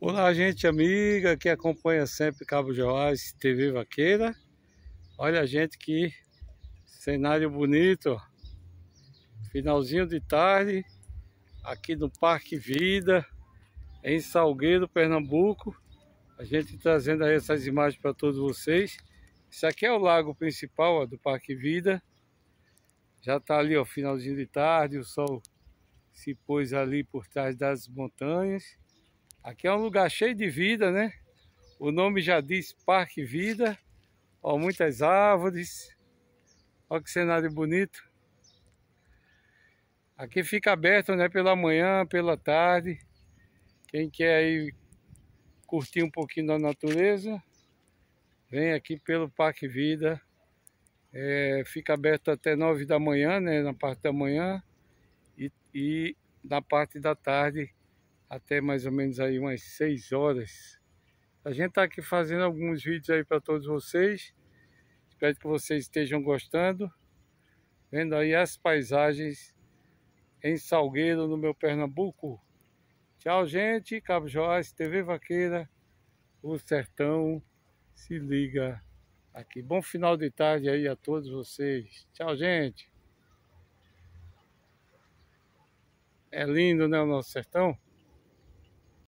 Olá, gente amiga que acompanha sempre Cabo Joás TV Vaqueira. Olha, gente, que cenário bonito. Finalzinho de tarde, aqui no Parque Vida, em Salgueiro, Pernambuco. A gente trazendo aí essas imagens para todos vocês. Esse aqui é o lago principal ó, do Parque Vida. Já está ali, ó, finalzinho de tarde, o sol se pôs ali por trás das montanhas. Aqui é um lugar cheio de vida, né? O nome já diz Parque Vida. Ó, muitas árvores. Olha que cenário bonito. Aqui fica aberto, né? Pela manhã, pela tarde. Quem quer aí curtir um pouquinho da natureza, vem aqui pelo Parque Vida. É, fica aberto até 9 da manhã, né, na parte da manhã e, e na parte da tarde até mais ou menos aí umas 6 horas. A gente está aqui fazendo alguns vídeos aí para todos vocês. Espero que vocês estejam gostando. Vendo aí as paisagens em Salgueiro, no meu Pernambuco. Tchau, gente. Cabo Joás, TV Vaqueira, o Sertão. Se liga aqui. Bom final de tarde aí a todos vocês. Tchau, gente. É lindo, né, o nosso sertão?